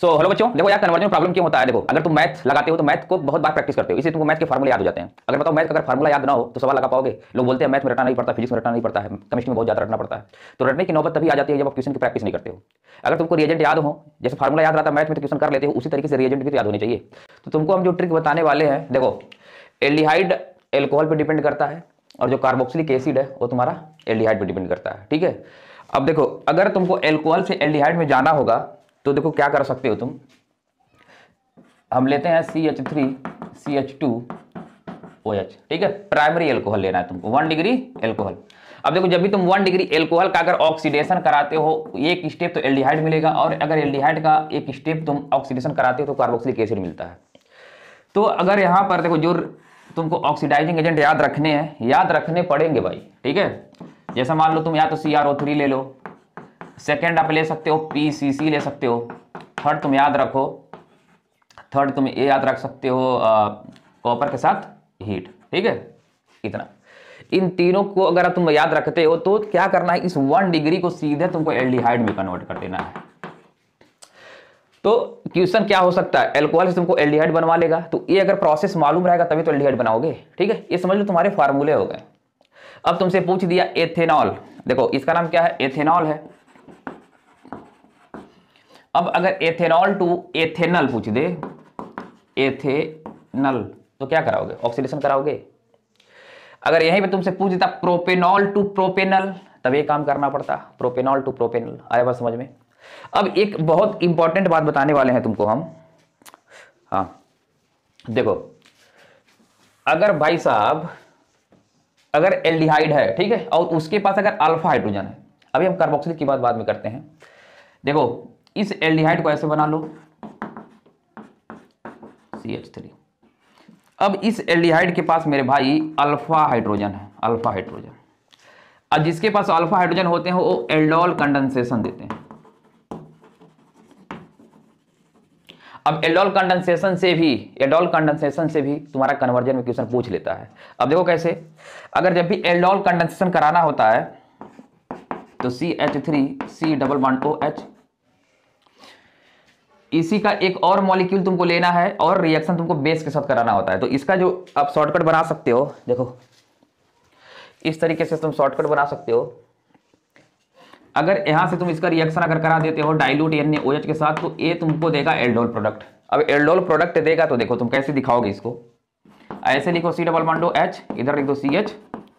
so hello बच्चों देखो यार कन्वर्जन प्रॉब्लम क्यों होता है देखो अगर तुम मैथ लगाते हो तो मैथ को बहुत बार प्रैक्टिस करते हो इसी तुमको मैथ के फॉर्मुले याद हो जाते हैं अगर बताओ मैथ अगर फॉर्मुला याद ना हो तो सवाल लगा पाओगे लोग बोलते हैं मैथ में रटना नहीं पड़ता फिजिक्स में रटना नहीं पड़ता है केमिस्ट्री में बहुत ज्यादा रटना पड़ता है तो रटने की नौबत तभी आ जाती है जब आप क्वेश्चन की प्रैक्टिस नहीं करते हो अगर तुमको रिएजेंट याद हो जैसे फॉर्मुला याद रहता मैथ में तो क्वेश्चन कर लेते हो उसी तरीके से रिएजेंट भी तो याद होनी चाहिए तो तुमको हम जो ट्रिक बताने वाले हैं देखो एल्डिहाइड एल्कोहल पर डिपेंड करता है और जो कार्बोक्सिलिक एसिड है वो तुम्हारा एल्डिहाइड पर डिपेंड करता है ठीक है अब देखो अगर तुमको एल्कोहल से एल्डिहाइड में जाना होगा तो देखो क्या कर सकते हो तुम हम लेते हैं C H three C H two O H ठीक है प्राइमरी एल्कोहल लेना है तुमको वन डिग्री एल्कोहल अब देखो जब भी तुम वन डिग्री एल्कोहल का अगर ऑक्सीडेशन कराते हो एक स्टेप तो एल्डिहाइड मिलेगा और अगर एल्डिहाइड का एक स्टेप तुम ऑक्सीडेशन कराते हो तो कार्बोक्सिलिक एसिड मिलता है तो अगर यहाँ पर देखो जो तुमको ऑक्सीडाइजिंग एजेंट याद रखने हैं याद रखने पड़ेंगे भाई ठीक है जैसा मान लो तुम या तो सी आर ओ थ्री ले लो सेकेंड आप ले सकते हो पी सी सी ले सकते हो थर्ड तुम याद रखो थर्ड तुम ये याद रख सकते हो कॉपर के साथ हीट ठीक है इतना इन तीनों को अगर तुम याद रखते हो तो क्या करना है इस वन डिग्री को सीधे तुमको एल्डिहाइड में कन्वर्ट कर देना है तो क्वेश्चन क्या हो सकता है एल्कोहल से तुमको एल्डिहाइड बनवा लेगा तो ये अगर प्रोसेस मालूम रहेगा तभी तो एल्डिहाइड बनाओगे ठीक है ये समझ लो तुम्हारे फार्मूले हो गए अब तुमसे पूछ दिया एथेनॉल देखो इसका नाम क्या है एथेनॉल है अब अगर एथेनॉल टू एथेनल पूछ दे एथेनल तो क्या कराओगे ऑक्सीडेशन कराओगे अगर यहीं पे तुमसे पूछ देता प्रोपेनॉल टू प्रोपेनल तब ये काम करना पड़ता प्रोपेनॉल टू प्रोपेनल आया बात समझ में अब एक बहुत इंपॉर्टेंट बात बताने वाले हैं तुमको हम हाँ देखो अगर भाई साहब अगर एल्डिहाइड है ठीक है और उसके पास अगर अल्फा हाइड्रोजन है अभी हम कार्बोक्सिलिक की बात बाद में करते हैं देखो इस एल्डिहाइड को ऐसे बना लो सी एच थ्री अब इस एल्डिहाइड के पास मेरे भाई अल्फा हाइड्रोजन है अल्फा हाइड्रोजन अब जिसके पास अल्फा हाइड्रोजन होते हैं वो एल्डोल कंडेंसेशन देते हैं अब एल्डोल कंडेंसेशन से भी एल्डोल कंडेंसेशन से भी तुम्हारा कन्वर्जन में क्वेश्चन पूछ लेता है अब देखो कैसे अगर जब भी एल्डोल कंडेंसेशन कराना होता है तो C H three C double one O H इसी का एक और मॉलिक्यूल तुमको लेना है और रिएक्शन तुमको बेस के साथ कराना होता है तो इसका जो आप शॉर्टकट बना सकते हो देखो इस तरीके से तुम शॉर्टकट बना सकते हो अगर यहां से तुम इसका रिएक्शन अगर करा देते हो डाइल्यूट एन OH के साथ तो ए तुमको देगा एल्डोल प्रोडक्ट अब एल्डोल प्रोडक्ट देगा तो देखो तुम कैसे दिखाओगे इसको ऐसे लिखो सी डबल मंडो एच इधर लिख दो सी एच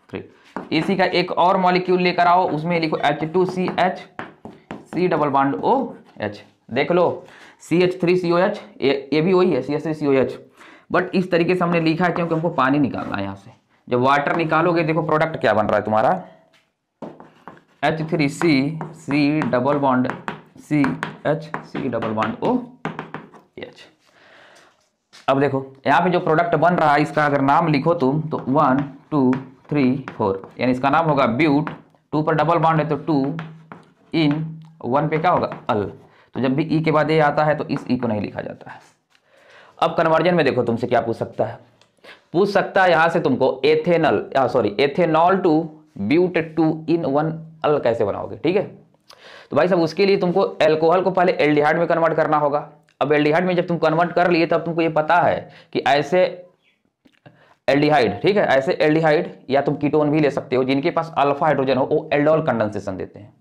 थ्री इसी का एक और मॉलिक्यूल लेकर आओ उसमें लिखो H two C H C double bond O H देख लो C H three C O H ये भी वही है C H three C O H but इस तरीके से हमने लिखा है क्योंकि हमको पानी निकालना है यहाँ से जब वाटर निकालोगे देखो प्रोडक्ट क्या बन रहा है तुम्हारा H three C C double bond C H C double bond O H अब देखो यहाँ पे जो प्रोडक्ट बन रहा है इसका अगर नाम लिखो तुम तो वन टू थ्री फोर यानी इसका नाम होगा ब्यूट टू पर डबल बॉन्ड है तो टू इन वन पे क्या होगा अल तो जब भी ई e के बाद ए आता है तो इस ई e को नहीं लिखा जाता है अब कन्वर्जन में देखो तुमसे क्या पूछ सकता है पूछ सकता है यहां से तुमको ethanal sorry ethanol to but two en one al कैसे बनाओगे ठीक है तो भाई साहब उसके लिए तुमको एल्कोहल को पहले एल्डिहाइड में कन्वर्ट करना होगा अब एल्डिहाइड में जब तुम कन्वर्ट कर लिए तब तुमको ये पता है कि ऐसे एल्डिहाइड ठीक है ऐसे एल्डिहाइड या तुम कीटोन भी ले सकते हो जिनके पास अल्फा हाइड्रोजन हो वो एल्डोल कंडेंसेशन देते हैं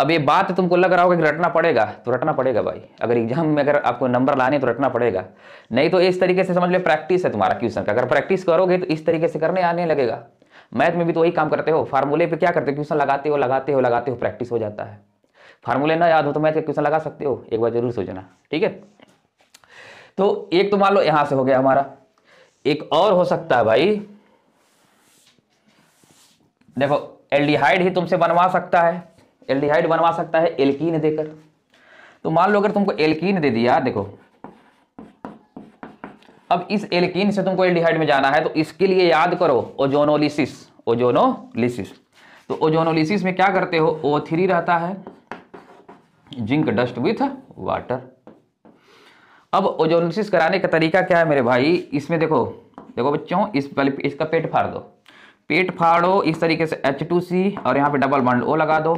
अब ये बात तुमको लग रहा होगा कि रटना पड़ेगा तो रटना पड़ेगा भाई अगर एग्जाम में अगर आपको नंबर लाने तो रटना पड़ेगा नहीं तो इस तरीके से समझ लो प्रैक्टिस है तुम्हारा क्वेश्चन का अगर प्रैक्टिस करोगे तो इस तरीके से करने आने लगेगा मैथ में भी तो वही काम करते हो फार्मूले पे क्या करते हो क्वेश्चन लगाते हो लगाते हो लगाते हो प्रैक्टिस हो जाता है फार्मूले ना याद हो तो मैथ का क्वेश्चन लगा सकते हो एक बार जरूर सोचना ठीक है तो एक तो मान लो यहाँ से हो गया हमारा एक और हो सकता है भाई देखो एल्डिहाइड ही तुमसे बनवा सकता है एल्डिहाइड बनवा सकता है एल्कीन देकर तो मान लो अगर तुमको एल्कीन दे दिया देखो अब इस एल्कीन से तुमको एल्डिहाइड में जाना है तो इसके लिए याद करो ओजोनोलिसिस ओजोनोलिसिस तो ओजोनोलिसिस में क्या करते हो ओ थ्री रहता है जिंक डस्ट विथ वाटर अब ओजोनोलिसिस कराने का तरीका क्या है मेरे भाई इसमें देखो देखो बच्चों इस इसका पेट फाड़ दो पेट फाड़ो इस तरीके से एच टू सी और यहाँ पे डबल बंड ओ लगा दो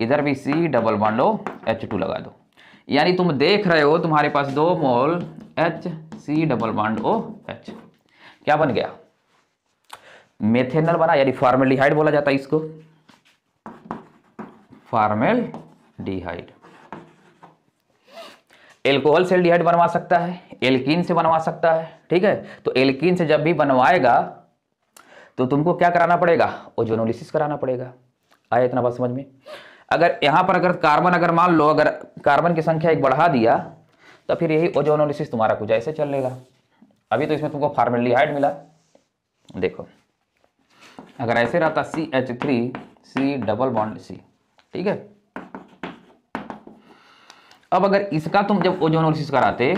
इधर भी सी डबल वन लो एच टू लगा दो यानी तुम देख रहे हो तुम्हारे पास दो mole H C double one O H क्या बन गया मेथेनल बना यानी फार्मेलिहाइड बोला जाता है इसको फार्मेल डिहाइड एल्कोहल से डिहाइड बनवा सकता है एल्किन से बनवा सकता है ठीक है तो एल्किन से जब भी बनवाएगा तो तुमको क्या कराना पड़ेगा ओजोनोलिसिस कराना पड़ेगा आया इतना बात समझ में अगर यहां पर अगर कार्बन अगर मान लो अगर कार्बन की संख्या एक बढ़ा दिया तो फिर यही ओजोनोलिसिस तुम्हारा कुछ ऐसे चलेगा अभी तो इसमें तुमको फार्मेलिहाइड मिला देखो अगर ऐसे रहता C H three C double bond C ठीक है अब अगर इसका तुम जब ओजोनोलिसिस कराते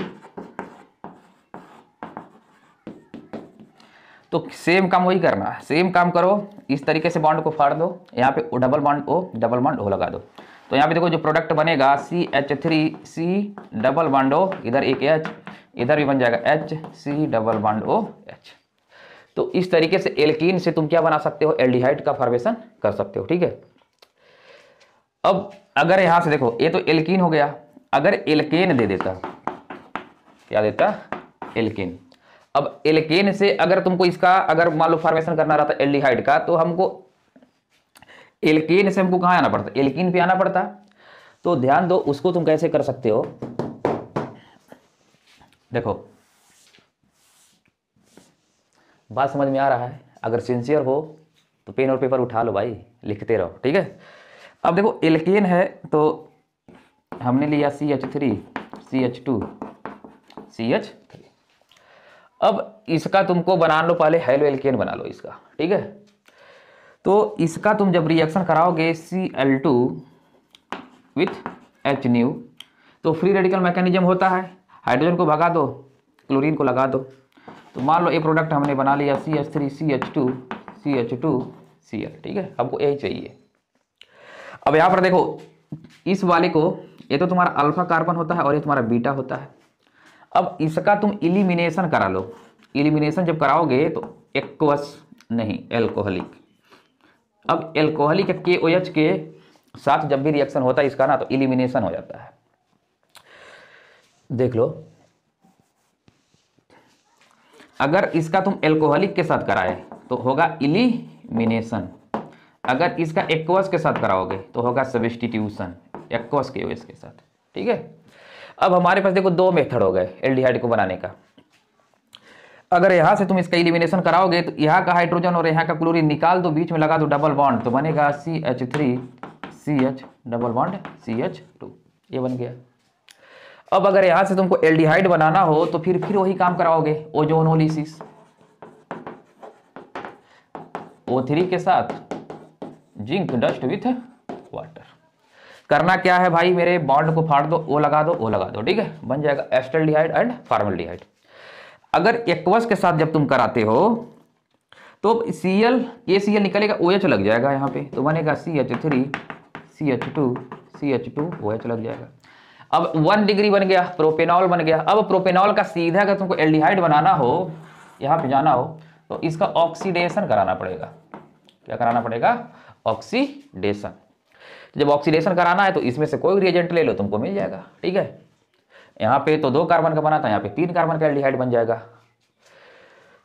तो सेम काम वही करना है सेम काम करो इस तरीके से बॉन्ड को फाड़ दो यहाँ पे double bond O double bond O लगा दो तो यहाँ पे देखो जो प्रोडक्ट बनेगा C H three C double bond O इधर एक एच इधर भी बन जाएगा H C double bond O H तो इस तरीके से एल्कीन से तुम क्या बना सकते हो एल्डिहाइड का फॉर्मेशन कर सकते हो ठीक है अब अगर यहां से देखो ये तो एल्कीन हो गया अगर एल्केन दे देता क्या देता एल्केन अब एलकेन से अगर तुमको इसका अगर मान लो फॉर्मेशन करना रहा था एल्डिहाइड का तो हमको एलकेन से हमको कहाँ आना पड़ता एलकेन पे आना पड़ता तो ध्यान दो उसको तुम कैसे कर सकते हो देखो बात समझ में आ रहा है अगर सिंसियर हो तो पेन और पेपर उठा लो भाई लिखते रहो ठीक है अब देखो एल्केन है तो हमने लिया C H three C H two C H अब इसका तुमको बना लो पहले हेलो एल्केन बना लो इसका ठीक है तो इसका तुम जब रिएक्शन कराओगे C L two with H nu तो फ्री रेडिकल मैकेनिज्म होता है हाइड्रोजन को भगा दो क्लोरीन को लगा दो तो मान लो ये प्रोडक्ट हमने बना लिया C H three C H two C H two C L ठीक है हमको यही चाहिए अब यहाँ पर देखो इस वाले को ये तो तुम्हारा अल्फा कार्बन होता है और ये तुम्हारा बीटा होता है अब इसका तुम इलिमिनेशन करा लो इलिमिनेशन जब कराओगे तो एक्वस नहीं एल्कोहलिक अब एल्कोहलिक के ओ एच के साथ जब भी रिएक्शन होता है इसका ना तो इलिमिनेशन हो जाता है देख लो अगर इसका तुम एल्कोहलिक के साथ कराए तो होगा इलिमिनेशन अगर इसका एक्वस के साथ कराओगे तो होगा सबिस्टिट्यूशन एक्वस के ओ के साथ ठीक है अब हमारे पास देखो दो मेथड हो गए एल्डिहाइड को बनाने का अगर यहां से तुम इसका इलिमिनेशन कराओगे तो यहां का हाइड्रोजन और यहां का क्लोरीन निकाल दो बीच में लगा दो डबल बॉन्ड तो बनेगा C H three C H double bond C H two ये बन गया अब अगर यहां से तुमको एल्डिहाइड बनाना हो तो फिर फिर वही काम कराओगे ओजोनोलिसिस ओ थ्री के साथ जिंक डस्ट विथ वाटर करना क्या है भाई मेरे बॉन्ड को फाड़ दो ओ लगा दो ओ लगा दो ठीक है बन जाएगा एस्टल डिहाइड एंड डिहाइड अगर एक्वस के साथ जब तुम कराते हो तो C L A C L निकलेगा ओ एच लग जाएगा यहाँ पे तो बनेगा C H three C H two C H two O H लग जाएगा अब वन डिग्री बन गया प्रोपेनॉल बन गया अब प्रोपेनॉल का सीधा अगर तुमको एल्डिहाइड बनाना हो यहाँ पे जाना हो तो इसका ऑक्सीडेशन कराना पड़ेगा क्या कराना पड़ेगा ऑक्सीडेशन तो जब ऑक्सीडेशन कराना है तो इसमें से कोई रिएजेंट ले लो तुमको मिल जाएगा ठीक है यहाँ पे तो दो कार्बन का बना था यहाँ पे तीन कार्बन का एल्डिहाइड बन जाएगा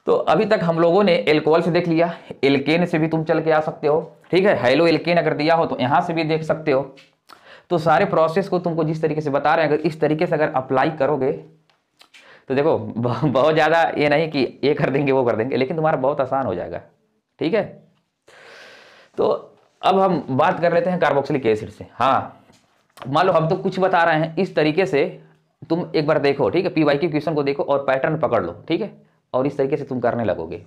तो अभी तक हम लोगों ने एल्कोहल से देख लिया एल्केन से भी तुम चल के आ सकते हो ठीक है हेलो एल्केन अगर दिया हो तो यहाँ से भी देख सकते हो तो सारे प्रोसेस को तुमको जिस तरीके से बता रहे हैं अगर इस तरीके से अगर अप्लाई करोगे तो देखो बहुत ज़्यादा ये नहीं कि ये कर देंगे वो कर देंगे लेकिन तुम्हारा बहुत आसान हो जाएगा ठीक है तो अब हम बात कर लेते हैं कार्बोक्सिलिक एसिड से हाँ मान लो हम तो कुछ बता रहे हैं इस तरीके से तुम एक बार देखो ठीक है पी वाई क्वेश्चन को देखो और पैटर्न पकड़ लो ठीक है और इस तरीके से तुम करने लगोगे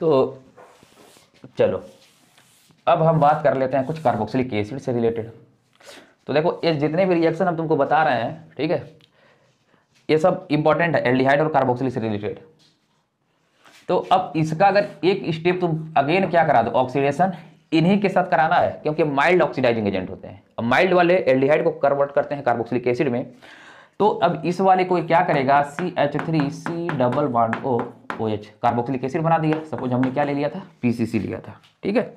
तो चलो अब हम बात कर लेते हैं कुछ कार्बोक्सिलिक एसिड से रिलेटेड तो देखो ये जितने भी रिएक्शन हम तुमको बता रहे हैं ठीक है ये सब इंपॉर्टेंट है एल्डिहाइड और कार्बोक्सिलिक से रिलेटेड तो अब इसका अगर एक स्टेप तुम अगेन क्या करा दो ऑक्सीडेशन इन्हीं के साथ कराना है क्योंकि माइल्ड ऑक्सीडाइजिंग एजेंट होते हैं अब माइल्ड वाले एल्डिहाइड को कन्वर्ट करते हैं कार्बोक्सिलिक एसिड में तो अब इस वाले को क्या करेगा C H three C double one O O H carboxylic acid बना दिया सपोज हमने क्या ले लिया था पीसीसी लिया था ठीक है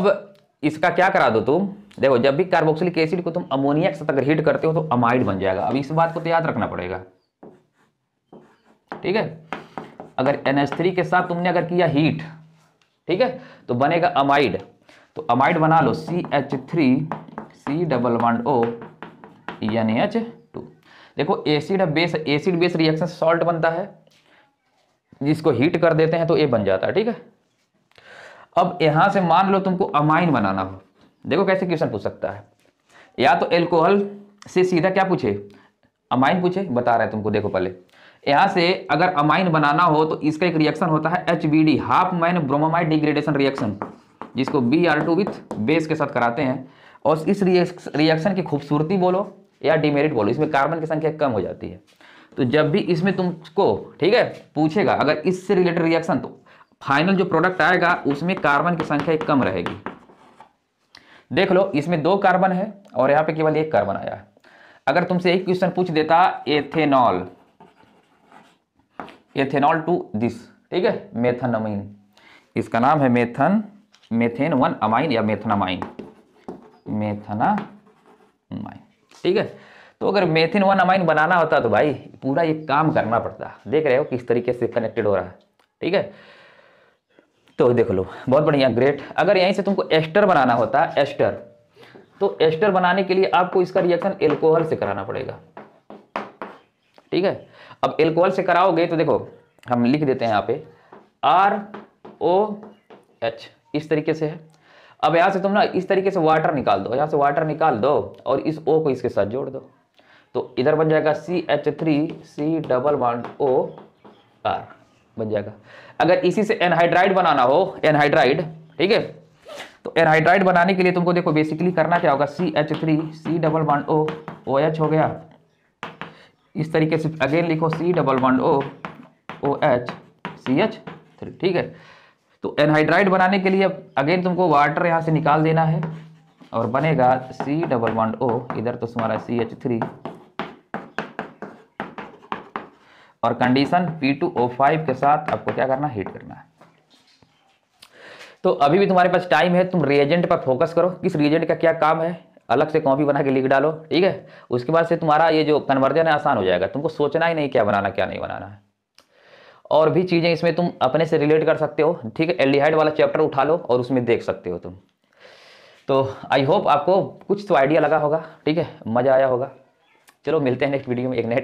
अब इसका क्या करा दो तुम देखो जब भी कार्बोक्सिलिक एसिड को तुम अमोनिया के साथ अगर हीट करते हो तो अमाइड बन जाएगा अब इस बात को तो याद रखना पड़ेगा ठीक है अगर एन थ्री के साथ तुमने अगर किया हीट ठीक है तो बनेगा अमाइड तो अमाइड बना लो C H three C double one O N H two देखो acid base acid base reaction salt बनता है जिसको हीट कर देते हैं तो ए बन जाता है ठीक है अब यहां से मान लो तुमको अमाइन बनाना हो देखो कैसे क्वेश्चन पूछ सकता है या तो एल्कोहल से सीधा क्या पूछे अमाइन पूछे बता रहा है तुमको देखो पहले यहाँ से अगर अमाइन बनाना हो तो इसका एक रिएक्शन होता है H B D Hofmann bromamide degradation reaction जिसको B R two with base के साथ कराते हैं और इस रिएक्शन की खूबसूरती बोलो या डिमेरिट बोलो इसमें कार्बन की संख्या कम हो जाती है तो जब भी इसमें तुमको ठीक है पूछेगा अगर इससे रिलेटेड रिएक्शन तो फाइनल जो प्रोडक्ट आएगा उसमें कार्बन की संख्या कम रहेगी देख लो इसमें दो कार्बन है और यहाँ पे केवल एक कार्बन आया है अगर तुमसे एक क्वेश्चन पूछ देता एथेनॉल एथेनॉल टू दिस ठीक है मेथनमीन इसका नाम है मेथन मेथेन वन अमाइन या मेथनामाइन मेथनामाइन ठीक है तो अगर मेथिन वन अमाइन बनाना होता तो भाई पूरा ये काम करना पड़ता देख रहे हो किस तरीके से कनेक्टेड हो रहा है ठीक है तो देख लो बहुत बढ़िया ग्रेट अगर यहीं से तुमको एस्टर बनाना होता एस्टर तो एस्टर बनाने के लिए आपको इसका रिएक्शन एल्कोहल से कराना पड़ेगा ठीक है अब एल्कोहल से कराओगे तो देखो हम लिख देते हैं यहाँ पे आर ओ एच इस तरीके से है अब यहाँ से तुम ना इस तरीके से वाटर निकाल दो यहाँ से वाटर निकाल दो और इस ओ को इसके साथ जोड़ दो तो इधर बन जाएगा C H three C double one O R बन जाएगा अगर इसी से एनहाइड्राइड बनाना हो एनहाइड्राइड ठीक है तो एनहाइड्राइड बनाने के लिए तुमको देखो बेसिकली करना क्या होगा C H three C double one O O H हो गया इस तरीके से अगेन लिखो C double one O O H C H three ठीक है तो एनहाइड्राइड बनाने के लिए अब अगेन तुमको वाटर यहाँ से निकाल देना है और बनेगा सी डबल वन ओ इधर तो तुम्हारा सी एच थ्री और condition P two O five के साथ आपको क्या करना हीट करना है तो अभी भी तुम्हारे पास टाइम है तुम रिएजेंट पर फोकस करो किस रिएजेंट का क्या काम है अलग से कॉपी बना के लिख डालो ठीक है उसके बाद से तुम्हारा ये जो कन्वर्जन है आसान हो जाएगा तुमको सोचना ही नहीं क्या बनाना क्या नहीं बनाना है और भी चीज़ें इसमें तुम अपने से रिलेट कर सकते हो ठीक है एल्डिहाइड वाला चैप्टर उठा लो और उसमें देख सकते हो तुम तो आई होप आपको कुछ तो आइडिया लगा होगा ठीक है मज़ा आया होगा चलो मिलते हैं नेक्स्ट वीडियो में एक नेक्स्ट